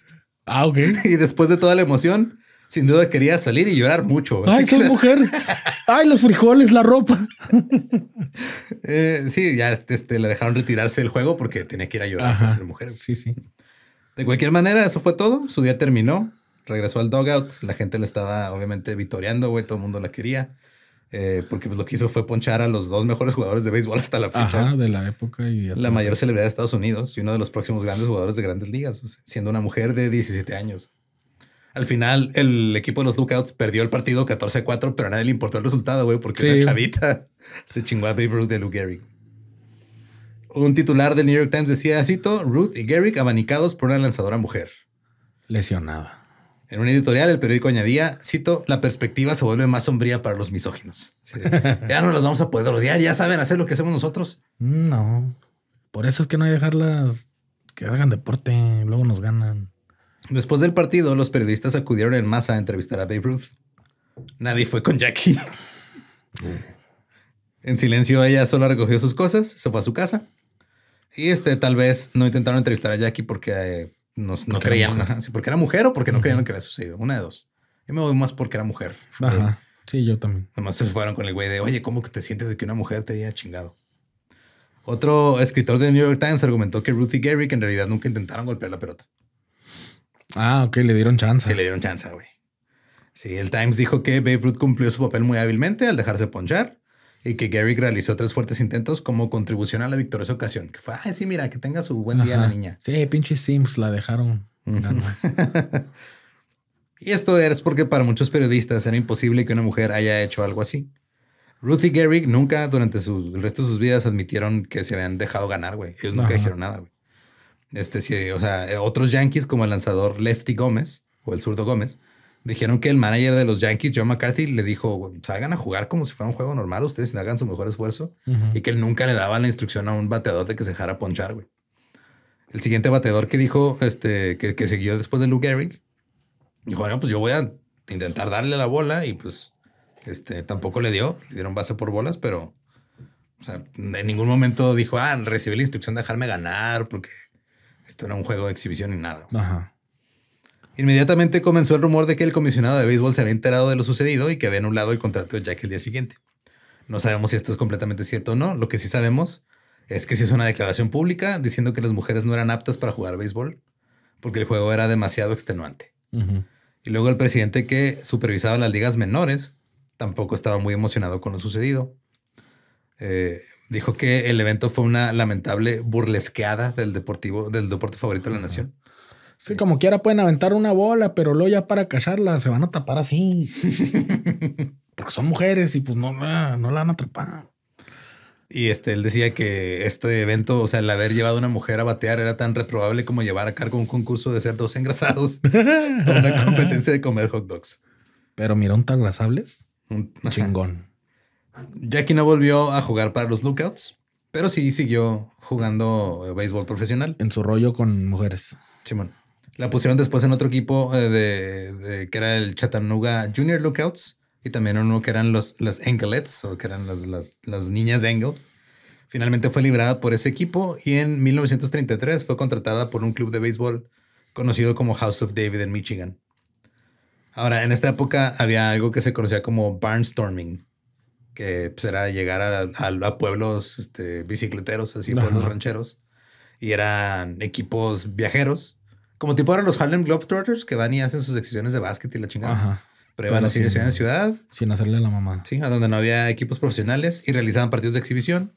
Ah, ok. (laughs) Y después de toda la emoción, sin duda quería salir y llorar mucho. Ay, soy mujer. Ay, los frijoles, la ropa. (laughs) Eh, sí, ya este, le dejaron retirarse del juego porque tenía que ir a llorar por ser mujer. Sí, sí. De cualquier manera, eso fue todo. Su día terminó. Regresó al dogout. La gente le estaba obviamente vitoreando, güey. Todo el mundo la quería. Eh, porque pues, lo que hizo fue ponchar a los dos mejores jugadores de béisbol hasta la fecha. de la época y la mayor celebridad de Estados Unidos y uno de los próximos grandes jugadores de grandes ligas, siendo una mujer de 17 años. Al final, el equipo de los Lookouts perdió el partido 14-4, pero a nadie le importó el resultado, güey, porque sí. una chavita (laughs) se chingó a Babe Ruth de Lou Gehrig. Un titular del New York Times decía, cito, Ruth y Gehrig abanicados por una lanzadora mujer. Lesionada. En un editorial, el periódico añadía, cito, la perspectiva se vuelve más sombría para los misóginos. (laughs) ya no los vamos a poder odiar, ya saben hacer lo que hacemos nosotros. Mm, no. Por eso es que no hay que dejarlas que hagan deporte, luego nos ganan. Después del partido, los periodistas acudieron en masa a entrevistar a Babe Ruth. Nadie fue con Jackie. (laughs) en silencio, ella solo recogió sus cosas, se fue a su casa. Y este, tal vez no intentaron entrevistar a Jackie porque eh, no, creían, porque era mujer o porque no creían que había sucedido. Una de dos. Yo me voy más porque era mujer. Ajá. Sí, yo también. Nomás se fueron con el güey de, oye, ¿cómo que te sientes de que una mujer te haya chingado? Otro escritor de New York Times argumentó que Ruth y Gary en realidad nunca intentaron golpear la pelota. Ah, ok, le dieron chance. Sí, le dieron chance, güey. Sí, el Times dijo que Babe Ruth cumplió su papel muy hábilmente al dejarse ponchar y que Garrick realizó tres fuertes intentos como contribución a la victoria esa ocasión. Que fue, ay, sí, mira, que tenga su buen día la niña. Sí, pinche Sims la dejaron. (laughs) y esto es porque para muchos periodistas era imposible que una mujer haya hecho algo así. Ruth y Garrick nunca durante sus, el resto de sus vidas admitieron que se habían dejado ganar, güey. Ellos nunca dijeron nada, güey. Este sí, o sea, otros yankees como el lanzador Lefty Gómez o el zurdo Gómez dijeron que el manager de los Yankees, John McCarthy, le dijo, salgan a jugar como si fuera un juego normal, ustedes hagan su mejor esfuerzo, y que él nunca le daba la instrucción a un bateador de que se dejara ponchar, güey. El siguiente bateador que dijo, este, que, que siguió después de Luke Gehrig, dijo, bueno, pues yo voy a intentar darle la bola y pues, este, tampoco le dio, le dieron base por bolas, pero, o sea, en ningún momento dijo, ah, recibí la instrucción de dejarme ganar porque esto era un juego de exhibición y nada. Ajá. Inmediatamente comenzó el rumor de que el comisionado de béisbol se había enterado de lo sucedido y que había anulado el contrato de Jack el día siguiente. No sabemos si esto es completamente cierto o no, lo que sí sabemos es que se hizo una declaración pública diciendo que las mujeres no eran aptas para jugar béisbol porque el juego era demasiado extenuante. Y luego el presidente que supervisaba las ligas menores tampoco estaba muy emocionado con lo sucedido. Eh, dijo que el evento fue una lamentable burlesqueada del, deportivo, del deporte favorito de la nación. Sí, como quiera pueden aventar una bola, pero luego ya para cacharla se van a tapar así. (laughs) Porque son mujeres y pues no la, no la van a atrapar. Y este, él decía que este evento, o sea, el haber llevado a una mujer a batear era tan reprobable como llevar a cargo un concurso de ser dos engrasados con (laughs) una competencia de comer hot dogs. Pero mira, un grasables. un chingón. Jackie no volvió a jugar para los Lookouts, pero sí siguió jugando eh, béisbol profesional. En su rollo con mujeres. Simón. La pusieron después en otro equipo eh, de, que era el Chattanooga Junior Lookouts y también uno que eran los, los o que eran las, niñas de Engel. Finalmente fue liberada por ese equipo y en 1933 fue contratada por un club de béisbol conocido como House of David en Michigan. Ahora, en esta época había algo que se conocía como barnstorming, que pues, era llegar a, pueblos este, bicicleteros, así, como pueblos rancheros, y eran equipos viajeros como tipo eran los Harlem Globetrotters que van y hacen sus exhibiciones de básquet y la chingada. Ajá. Pero iban así de ciudad Sin hacerle la mamá. Sí, a donde no había equipos profesionales y realizaban partidos de exhibición.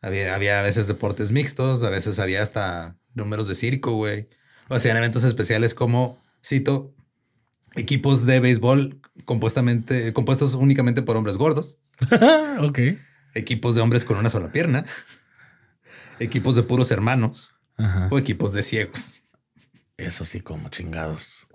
Había, a veces deportes mixtos, a veces había hasta números de circo, güey. O hacían eventos especiales como, cito, equipos de béisbol compuestamente, compuestos únicamente por hombres gordos. (laughs) ok. Equipos de hombres con una sola pierna. Equipos de puros hermanos. O equipos de ciegos. Eso sí, como chingados.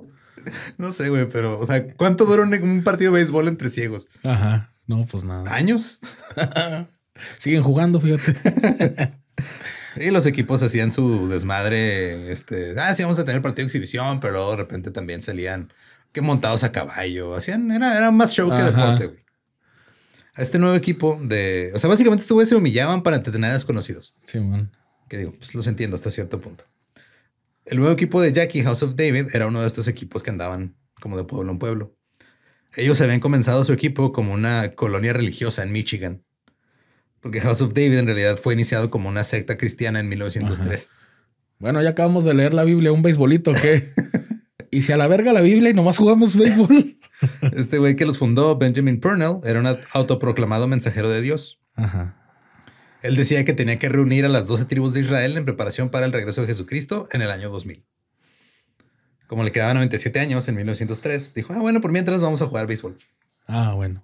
No sé, güey, pero, o sea, ¿cuánto duró un, partido de béisbol entre ciegos? Ajá. No, pues nada. ¿Años? (laughs) Siguen jugando, fíjate. (laughs) y los equipos hacían su desmadre. Este, ah, sí, vamos a tener partido de exhibición, pero de repente también salían que montados a caballo. Hacían, era, más show que deporte, güey. A este nuevo equipo de. O sea, básicamente estos güeyes se humillaban para entretener a desconocidos. Sí, man. Que digo, pues los entiendo hasta cierto punto. El nuevo equipo de Jackie House of David era uno de estos equipos que andaban como de pueblo en pueblo. Ellos habían comenzado su equipo como una colonia religiosa en Michigan, porque House of David en realidad fue iniciado como una secta cristiana en 1903. Bueno, ya acabamos de leer la Biblia, un beisbolito, ¿qué? (laughs) y si a la verga la Biblia y nomás jugamos béisbol. este güey que los fundó, Benjamin Purnell, era un autoproclamado mensajero de Dios. Ajá. Él decía que tenía que reunir a las 12 tribus de Israel en preparación para el regreso de Jesucristo en el año 2000. Como le quedaban 97 años, en 1903, dijo, ah, bueno, por mientras vamos a jugar béisbol. Ah, bueno.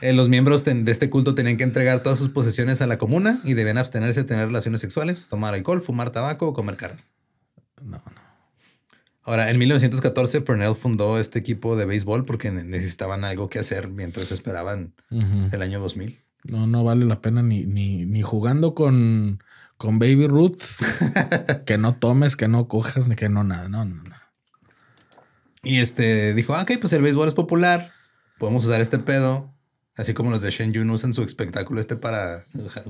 Eh, los miembros de este culto tenían que entregar todas sus posesiones a la comuna y debían abstenerse de tener relaciones sexuales, tomar alcohol, fumar tabaco o comer carne. No, no. Ahora, en 1914, Purnell fundó este equipo de béisbol porque necesitaban algo que hacer mientras esperaban el año 2000. No, no vale la pena ni, ni, jugando con, con Baby Ruth. (laughs) que no tomes, que no cojas, ni que no nada. No, no, no. Y este dijo, ah, ok, pues el béisbol es popular. Podemos usar este pedo. Así como los de Shen Yun usan su espectáculo este para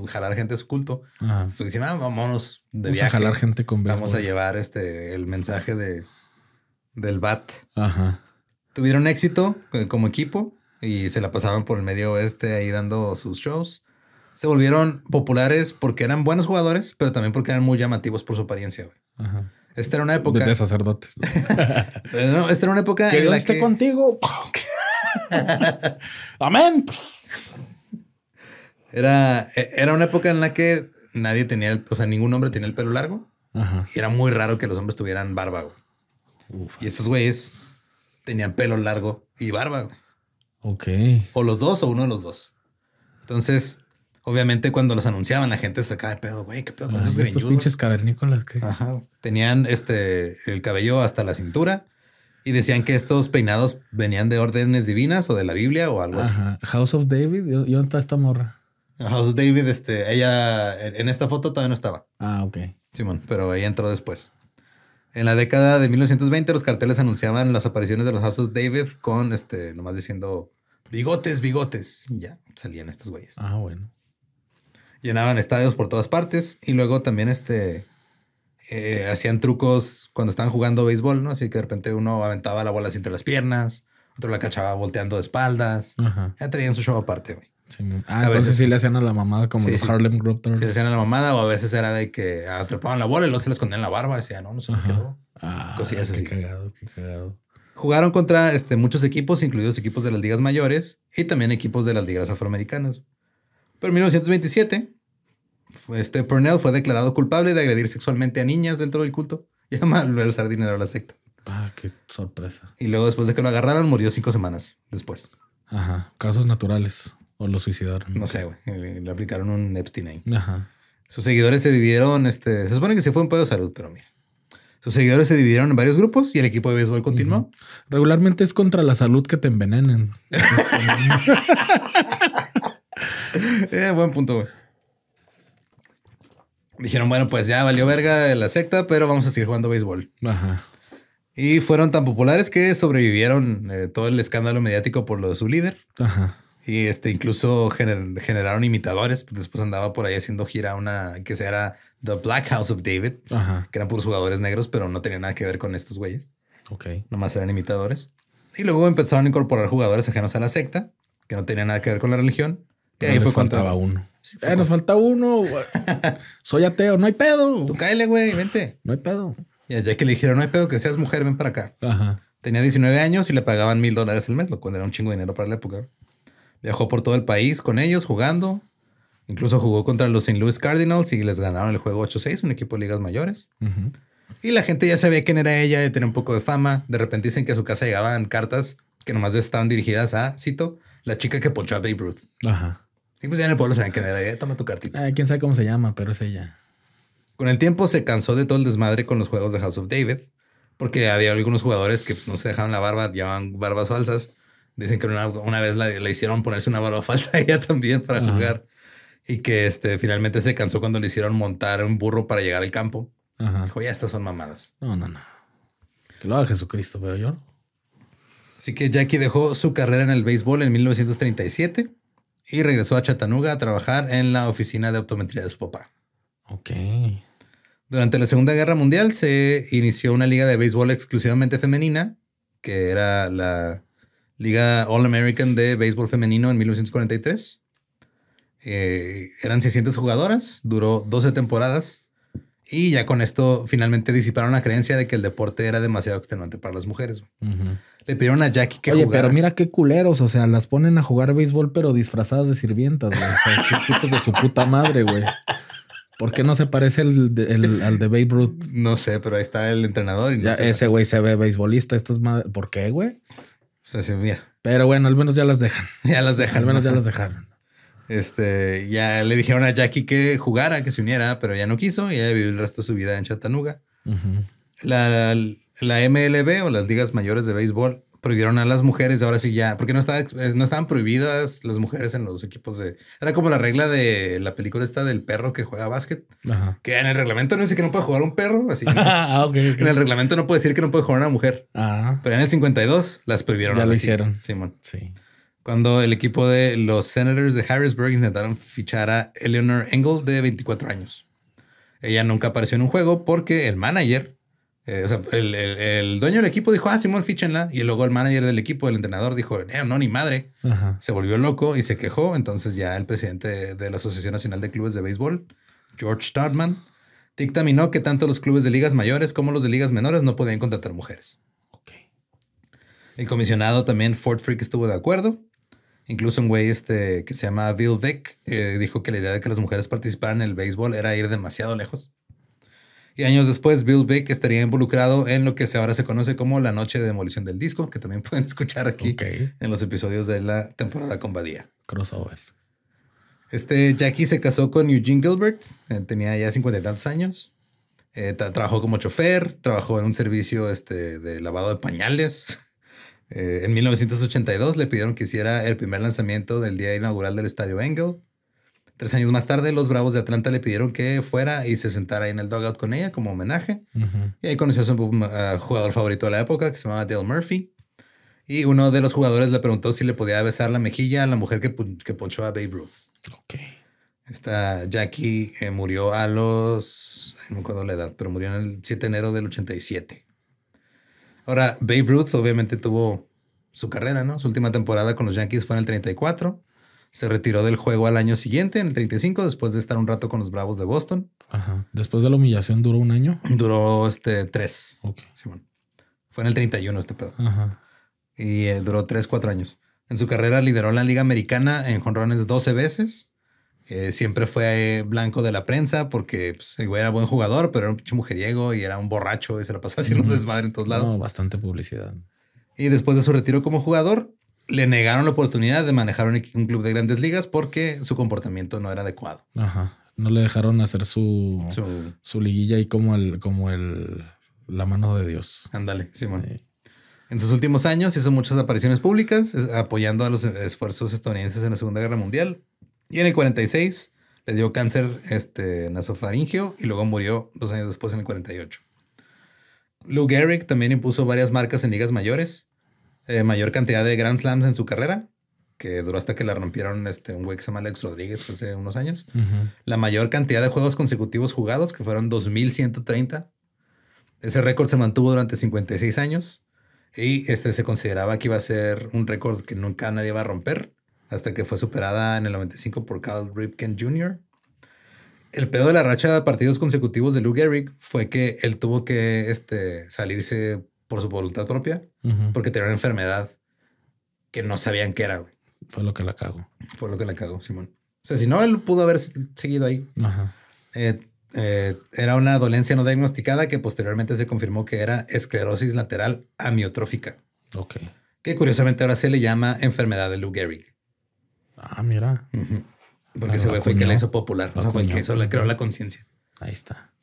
jalar gente a su culto. Entonces Dijeron, ah, vámonos de Vamos viaje. A jalar gente con béisbol. Vamos a llevar este el mensaje de, del BAT. Ajá. Tuvieron éxito eh, como equipo y se la pasaban por el medio oeste ahí dando sus shows. Se volvieron populares porque eran buenos jugadores, pero también porque eran muy llamativos por su apariencia. Esta era una época. De, sacerdotes. (laughs) esta era una época. Que en Dios la contigo. (laughs) Amén. Era, e, era una época en la que nadie tenía, o sea, ningún hombre tenía el pelo largo. Y era muy raro que los hombres tuvieran barba. Y estos güeyes tenían pelo largo y barba. Ok. O los dos o uno de los dos. Entonces, obviamente cuando los anunciaban, la gente se sacaba de pedo, güey, qué pedo con esos estos pinches cavernícolas que... Ajá. Tenían este, el cabello hasta la cintura y decían que estos peinados venían de órdenes divinas o de la Biblia o algo Ajá. así. House of David, ¿y dónde está esta morra? House of David, este, ella en esta foto todavía no estaba. Ah, ok. Simón, pero ella entró después. En la década de 1920 los carteles anunciaban las apariciones de los Asos David con, este, nomás diciendo, bigotes, bigotes. Y ya salían estos güeyes. Ah, bueno. Llenaban estadios por todas partes y luego también este, eh, hacían trucos cuando estaban jugando béisbol, ¿no? Así que de repente uno aventaba la bola entre las piernas, otro la cachaba volteando de espaldas. Ajá. Ya traían su show aparte, güey ah, a entonces veces. sí le hacían a la mamada como los Harlem Globetrotters. Sí, le hacían a la mamada o a veces era de que atrapaban la bola y luego se la escondían en la barba. Decía, no, no se me quedó. Ah, qué cagado, qué cagado. Jugaron contra este, muchos equipos, incluidos equipos de las ligas mayores y también equipos de las ligas afroamericanas. Pero en 1927, este Purnell fue declarado culpable de agredir sexualmente a niñas dentro del culto (laughs) y además dinero a la secta. Ah, qué sorpresa. Y luego, después de que lo agarraron, murió cinco semanas después. Ajá, casos naturales. O lo suicidaron. No sé, güey. Le, aplicaron un Epstein ahí. Ajá. Sus seguidores se dividieron, este, se supone que se fue un pedo de salud, pero mira. Sus seguidores se dividieron en varios grupos y el equipo de béisbol continuó. Regularmente es contra la salud que te envenenen. (laughs) Eh, buen punto, güey. Dijeron, bueno, pues ya valió verga la secta, pero vamos a seguir jugando béisbol. Ajá. Y fueron tan populares que sobrevivieron eh, todo el escándalo mediático por lo de su líder. Ajá. Y este, incluso generaron imitadores. Después andaba por ahí haciendo gira una que se era The Black House of David, que eran puros jugadores negros, pero no tenía nada que ver con estos güeyes. Ok. Nomás eran imitadores. Y luego empezaron a incorporar jugadores ajenos a la secta, que no tenían nada que ver con la religión. Y ahí fue faltaba uno. Eh, nos falta uno. (laughs) Soy ateo, no hay pedo. Tú cáele, güey, vente. No hay pedo. Y ya que le dijeron, no hay pedo que seas mujer, ven para acá. Ajá. Tenía 19 años y le pagaban mil dólares al mes, lo cual era un chingo de dinero para la época. Viajó por todo el país con ellos jugando. Incluso jugó contra los St. Louis Cardinals y les ganaron el juego 8-6, un equipo de ligas mayores. Y la gente ya sabía quién era ella, tenía un poco de fama. De repente dicen que a su casa llegaban cartas que nomás estaban dirigidas a, cito, la chica que ponchó a Babe Ruth. Ajá. Y pues ya en el pueblo sabían quién era ella, toma tu cartita. Ay, ah, quién sabe cómo se llama, pero es ella. Con el tiempo se cansó de todo el desmadre con los juegos de House of David, porque había algunos jugadores que pues, no se dejaban la barba, llevaban barbas falsas Dicen que una, vez le hicieron ponerse una barba (laughs) falsa a ella también para jugar y que este, finalmente se cansó cuando le hicieron montar un burro para llegar al campo. Dijo, ya estas son mamadas. No, no, no. Que lo haga Jesucristo, pero yo no. Así que Jackie dejó su carrera en el béisbol en 1937 y regresó a Chattanooga a trabajar en la oficina de optometría de su papá. Ok. Durante la Segunda Guerra Mundial se inició una liga de béisbol exclusivamente femenina, que era la Liga All American de Béisbol Femenino en 1943. Eh, eran 600 jugadoras, duró 12 temporadas y ya con esto finalmente disiparon la creencia de que el deporte era demasiado extenuante para las mujeres. Le pidieron a Jackie que Oye, pero mira qué culeros, o sea, las ponen a jugar béisbol pero disfrazadas de sirvientas, de su puta madre, güey. ¿Por qué no se parece el al de Babe Ruth? No sé, pero ahí está el entrenador. Ese güey se ve beisbolista. Esto es madre. ¿Por qué, güey? sea, sí, mira. Pero bueno, al menos ya las dejan. (laughs) Ya las dejan. Al menos ya las dejaron. Este, ya le dijeron a Jackie que jugara, que se uniera, pero ya no quiso y ella vivió el resto de su vida en Chattanooga. la, MLB o las ligas mayores de béisbol prohibieron a las mujeres, ahora sí ya, porque no, eh, no estaban prohibidas las mujeres en los equipos de... Era como la regla de la película esta del perro que juega básquet, que en el reglamento no dice que no puede jugar un perro, así. (laughs) Ah, en el reglamento no puede decir que no puede jugar una mujer. Ah. Pero en el 52 las prohibieron. Ya lo hicieron. Sí. Cuando el equipo de los Senators de Harrisburg intentaron fichar a Eleanor Engel de 24 años. Ella nunca apareció en un juego porque el manager eh, o sea, el, dueño del equipo dijo, ah, Simón, fíchenla. Y luego el manager del equipo, el entrenador, dijo, eh, no, ni madre. Se volvió loco y se quejó. Entonces ya el presidente de la Asociación Nacional de Clubes de Béisbol, George Stadman, dictaminó que tanto los clubes de ligas mayores como los de ligas menores no podían contratar mujeres. El comisionado también, Ford Freak, estuvo de acuerdo. Incluso un güey este, que se llama Bill Deck eh, dijo que la idea de que las mujeres participaran en el béisbol era ir demasiado lejos. Y años después, Bill Beck estaría involucrado en lo que ahora se conoce como la noche de demolición del disco, que también (laughs) pueden escuchar aquí en los episodios de la temporada con Badía. Crossover. Este Jackie se casó con Eugene Gilbert, eh, tenía ya cincuenta y tantos años. Eh, trabajó como chofer, trabajó en un servicio este, de lavado de pañales. (laughs) Eh, en 1982 le pidieron que hiciera el primer lanzamiento del día inaugural del estadio Engel. Tres años más tarde, los Bravos de Atlanta le pidieron que fuera y se sentara en el dugout con ella como homenaje. Y ahí conoció a su mm, jugador favorito de la época, que se llamaba Dale Murphy. Y uno de los jugadores le preguntó si le podía besar la mejilla a la mujer que, ponchó a Babe Ruth. Ok. Esta Jackie eh, murió a los... No recuerdo la edad, pero murió en el 7 de enero del 87. Ahora, Babe Ruth obviamente tuvo su carrera, ¿no? Su última temporada con los Yankees fue en el 34. Se retiró del juego al año siguiente, en el 35, después de estar un rato con los Bravos de Boston. Ajá. Después de la humillación duró un año. (clears throat) Duró este tres. Ok. Simón. Fue en el 31 este pedo. Ajá. Y eh, duró tres, cuatro años. En su carrera lideró la Liga Americana en jonrones 12 veces. Eh, siempre fue eh, blanco de la prensa porque pues, era buen jugador, pero era un pinche mujeriego y era un borracho y se lo pasaba haciendo un desmadre en todos lados. bastante publicidad. Y después de su retiro como jugador, le negaron la oportunidad de manejar un, club de grandes ligas porque su comportamiento no era adecuado. Ajá. No le dejaron hacer su, su, liguilla y como el, como el la mano de Dios. Ándale, Simón. En sus últimos años hizo muchas apariciones públicas, apoyando a los esfuerzos estadounidenses en la Segunda Guerra Mundial. Y en el 46 le dio cáncer este, nasofaringeo y luego murió dos años después en el 48. Lou Gehrig también impuso varias marcas en ligas mayores. Eh, mayor cantidad de Grand Slams en su carrera, que duró hasta que la rompieron este, un güey que se llama Alex Rodríguez hace unos años. La mayor cantidad de juegos consecutivos jugados, que fueron 2130. Ese récord se mantuvo durante 56 años y este se consideraba que iba a ser un récord que nunca nadie iba a romper hasta que fue superada en el 95 por Carl Ripken Jr. El pedo de la racha de partidos consecutivos de Lou Gehrig fue que él tuvo que este, salirse por su voluntad propia, porque tenía una enfermedad que no sabían qué era, güey. Fue lo que la cagó. Fue lo que la cagó, Simón. O sea, si no, él pudo haber seguido ahí. Eh, eh, era una dolencia no diagnosticada que posteriormente se confirmó que era esclerosis lateral amiotrófica. Ok. Que curiosamente ahora se le llama enfermedad de Lou Gehrig. Ah, mira. Porque se ah, ese güey fue el que la hizo popular. o sea, fue el que hizo, la creó la conciencia. Ahí está.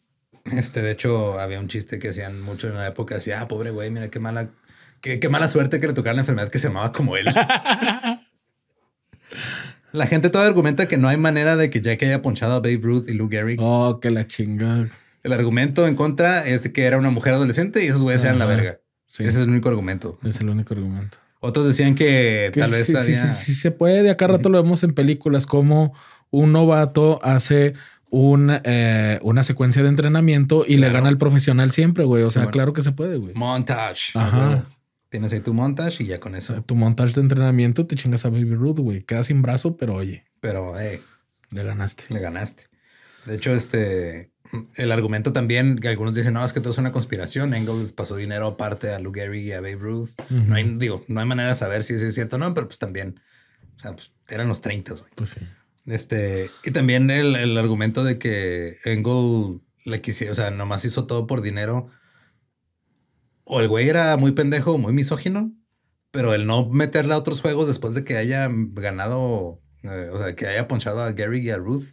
Este, de hecho, había un chiste que hacían mucho en la época, decía, ah, pobre güey, mira qué mala, qué, mala suerte que le tocara la enfermedad que se llamaba como él. (laughs) la gente todavía argumenta que no hay manera de que Jack haya ponchado a Babe Ruth y Lou Gehrig. Oh, que la chingada. El argumento en contra es que era una mujer adolescente y esos güeyes eran la verga. Ese es el único argumento. Es el único argumento. Otros decían que, tal vez sí, sí, se puede. de Acá rato lo vemos en películas como un novato hace un, eh, una secuencia de entrenamiento y le gana al profesional siempre, güey. O sea, claro que se puede, güey. Montage. Ajá. Ah, Tienes ahí tu montage y ya con eso. Tu montage de entrenamiento te chingas a Baby Ruth, güey. Quedas sin brazo, pero oye. Pero, eh. Le ganaste. Le ganaste. De hecho, este. El argumento también, que algunos dicen, no, es que todo es una conspiración. Engels pasó dinero aparte a Lou Gehrig y a Babe Ruth. No hay, digo, no hay manera de saber si es cierto o no, pero pues también, o sea, pues eran los 30, güey. Pues sí. Este, y también el, argumento de que Engel le quisiera, o sea, nomás hizo todo por dinero. O el güey era muy pendejo, muy misógino, pero el no meterle a otros juegos después de que haya ganado, eh, o sea, que haya ponchado a Gary y a Ruth,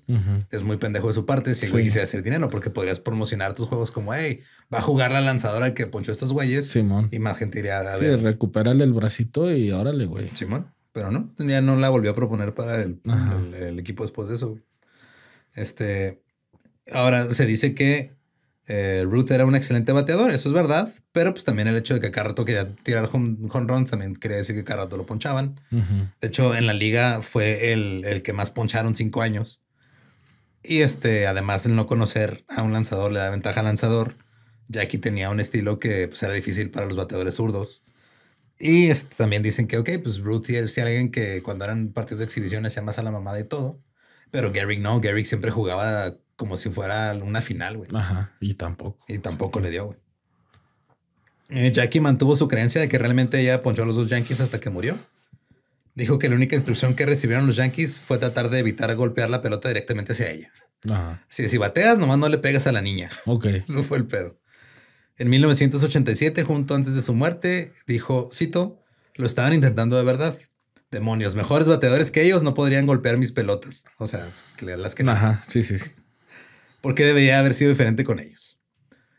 es muy pendejo de su parte si el güey quisiera hacer dinero, porque podrías promocionar tus juegos como, hey, va a jugar la lanzadora que ponchó estos güeyes. Y más gente iría a ver. Sí, recupérale el bracito y órale, güey. Simón. Pero no, ya no la volvió a proponer para el, equipo después de eso. Este, ahora se dice que eh, Ruth era un excelente bateador, eso es verdad, pero pues también el hecho de que Carrato quería tirar home, home runs también quería decir que Carrato lo ponchaban. De hecho, en la liga fue el, que más poncharon cinco años. Y este, además, el no conocer a un lanzador le da ventaja al lanzador. Ya tenía un estilo que pues, era difícil para los bateadores zurdos. Y este, también dicen que, ok, pues Ruth era alguien que cuando eran partidos de exhibición hacía más a la mamá de todo. Pero Garrick no, Garrick siempre jugaba como si fuera una final, güey. Ajá, y tampoco. Y tampoco le dio, güey. Eh, Jackie mantuvo su creencia de que realmente ella ponchó a los dos Yankees hasta que murió. Dijo que la única instrucción que recibieron los Yankees fue tratar de evitar golpear la pelota directamente hacia ella. Ajá. si bateas, nomás no le pegas a la niña. Ok. (laughs) Eso fue el pedo. En 1987, junto antes de su muerte, dijo, cito, lo estaban intentando de verdad. Demonios, mejores bateadores que ellos no podrían golpear mis pelotas. O sea, las que... no. Ajá, sí, sí, sí. Porque debía haber sido diferente con ellos.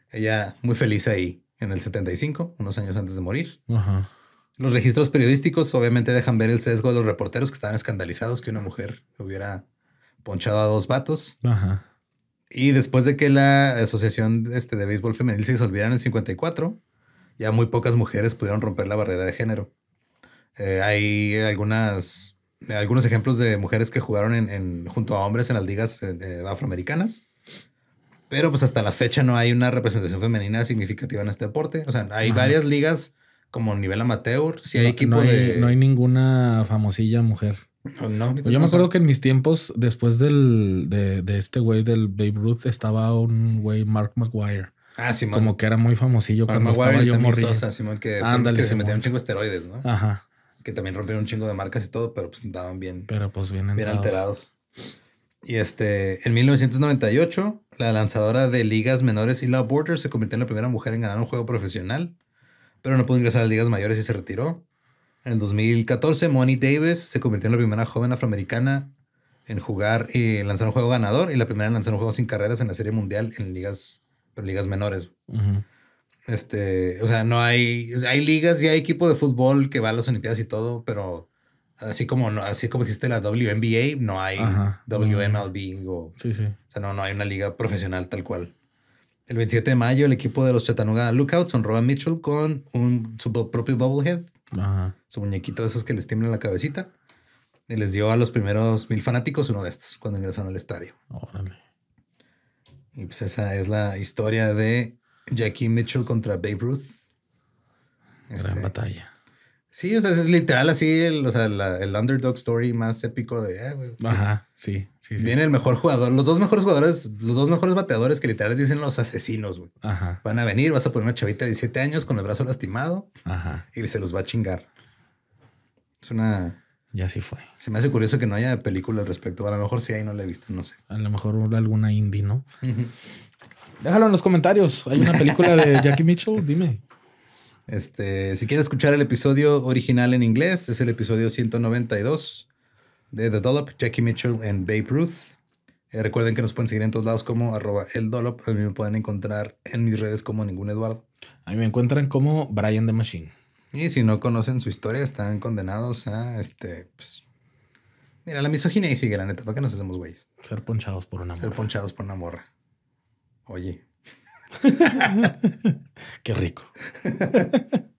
Ella muy feliz ahí en el 75, unos años antes de morir. Ajá. Los registros periodísticos obviamente dejan ver el sesgo de los reporteros que estaban escandalizados que una mujer hubiera ponchado a dos vatos. Ajá. Y después de que la Asociación este, de Béisbol Femenil se disolviera en el 54, ya muy pocas mujeres pudieron romper la barrera de género. Eh, hay algunas, algunos ejemplos de mujeres que jugaron en, junto a hombres en las ligas eh, afroamericanas, pero pues hasta la fecha no hay una representación femenina significativa en este deporte. O sea, hay varias ligas como nivel amateur, si hay no, No hay ninguna famosilla mujer yo me acuerdo que en mis tiempos, después del, de, de este güey del Babe Ruth, estaba un güey, Mark McGuire. Ah, Simón. Como que era muy famosillo Mark cuando McGuire estaba yo Simón, que, se metía un chingo de esteroides, ¿no? Ajá. Que también rompieron un chingo de marcas y todo, pero pues andaban bien. Pero pues bien, bien alterados. Y este, en 1998, la lanzadora de ligas menores Ila Borders se convirtió en la primera mujer en ganar un juego profesional, pero no pudo ingresar a ligas mayores y se retiró. En el 2014, Moni Davis se convirtió en la primera joven afroamericana en jugar y lanzar un juego ganador y la primera en lanzar un juego sin carreras en la Serie Mundial en ligas, pero ligas menores. Este, o sea, no hay, hay ligas y hay equipo de fútbol que va a las Olimpiadas y todo, pero así como así como existe la WNBA, no hay WMLB o, o sea, no, no hay una liga profesional tal cual. El 27 de mayo, el equipo de los Chattanooga Lookouts honró a Mitchell con un, su propio bubblehead su muñequito de esos que les tiemblan la cabecita. Y les dio a los primeros mil fanáticos uno de estos cuando ingresaron al estadio. Órale. Y pues esa es la historia de Jackie Mitchell contra Babe Ruth. Gran este, batalla. Sí, o sea, es literal así el, o sea, el underdog story más épico de... Eh, Ajá, sí, sí, Viene el mejor jugador, los dos mejores jugadores, los dos mejores bateadores que literal dicen los asesinos, güey. Ajá. Van a venir, vas a poner una chavita de 17 años con el brazo lastimado Ajá. y se los va a chingar. Es una... Ya sí fue. Se me hace curioso que no haya película al respecto. A lo mejor sí hay, no la he visto, no sé. A lo mejor alguna indie, ¿no? Déjalo en los comentarios. Hay una película de (laughs) Jackie Mitchell, dime. Este, si quieren escuchar el episodio original en inglés, es el episodio 192 de The Dollop, Jackie Mitchell y Babe Ruth. Eh, recuerden que nos pueden seguir en todos lados como arroba el Dollop. A mí me pueden encontrar en mis redes como ningún Eduardo. A mí me encuentran como Brian the Machine. Y si no conocen su historia, están condenados a este. Pues, mira, la misoginia y sigue, la neta. ¿Para qué nos hacemos güeyes? Ser ponchados por una morra. Ser ponchados por una morra. Oye. (laughs) Qué rico. (laughs)